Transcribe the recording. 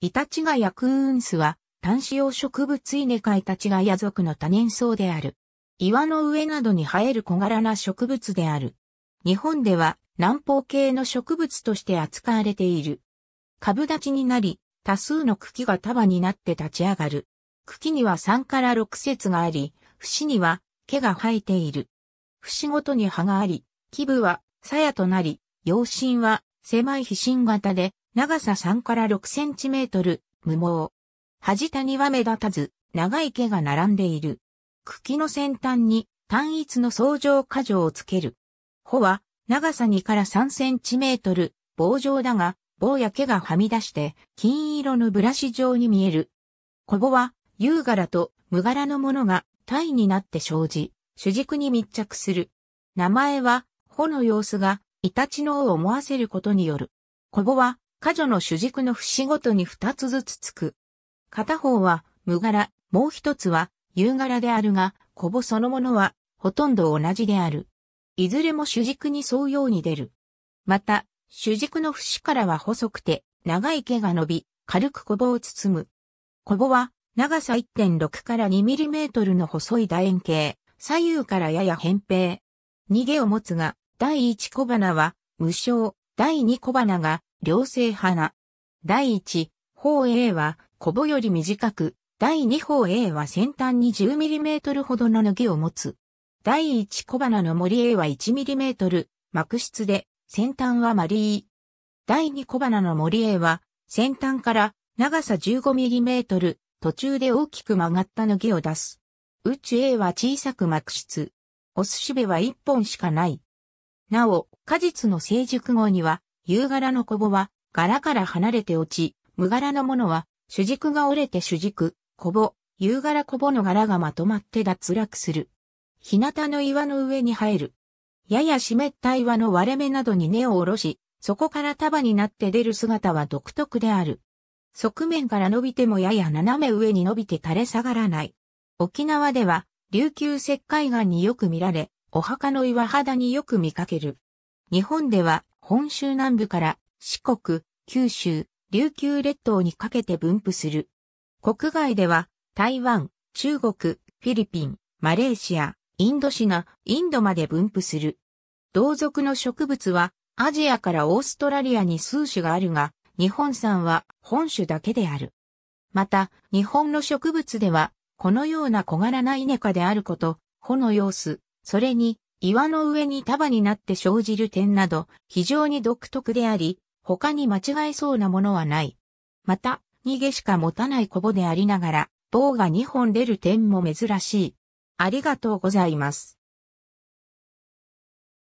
イタチガヤクーンスは、単子葉植物イネ科イタチガヤ属の多年草である。岩の上などに生える小柄な植物である。日本では南方系の植物として扱われている。株立ちになり、多数の茎が束になって立ち上がる。茎には3から6節があり、節には毛が生えている。節ごとに葉があり、基部は鞘となり、葉身は狭い皮心型で長さ3から6センチメートル、無毛。端谷は目立たず、長い毛が並んでいる。茎の先端に単一の相乗過剰をつける。穂は長さ2から3センチメートル、棒状だが、棒や毛がはみ出して金色のブラシ状に見える。小棒は優柄と無柄のものが体になって生じ、主軸に密着する。名前は、穂の様子がイタチの尾を思わせることによる。小は花女の主軸の節ごとに二つずつつく。片方は無柄、もう一つは夕柄であるが、コボそのものはほとんど同じである。いずれも主軸に沿うように出る。また、主軸の節からは細くて、長い毛が伸び、軽くコボを包む。コボは、長さ1.6から2ミリメートルの細い楕円形、左右からやや扁平。逃げを持つが、第一小花は、無償、第二小花が、両性花。第一、方 A は、コボより短く、第二方 A は先端に 10mm ほどの脱ぎを持つ。第一小花の森 A は 1mm、膜質で、先端は丸い。第二小花の森 A は、先端から長さ 15mm、途中で大きく曲がった脱ぎを出す。宇宙 A は小さく膜質。お寿司部は1本しかない。なお、果実の成熟後には、夕柄のこぼは、柄から離れて落ち、無柄のものは、主軸が折れて主軸、こぼ、夕柄こぼの柄がまとまって脱落する。日向の岩の上に生える。やや湿った岩の割れ目などに根を下ろし、そこから束になって出る姿は独特である。側面から伸びてもやや斜め上に伸びて垂れ下がらない。沖縄では、琉球石灰岩によく見られ、お墓の岩肌によく見かける。日本では、本州南部から四国、九州、琉球列島にかけて分布する。国外では台湾、中国、フィリピン、マレーシア、インドシナ、インドまで分布する。同族の植物はアジアからオーストラリアに数種があるが、日本産は本種だけである。また、日本の植物では、このような小柄な稲科であること、穂の様子、それに岩の上に束になって生じる点など、非常に独特であり、他に間違えそうなものはない。また、逃げしか持たないコボでありながら、棒が2本出る点も珍しい。ありがとうございます。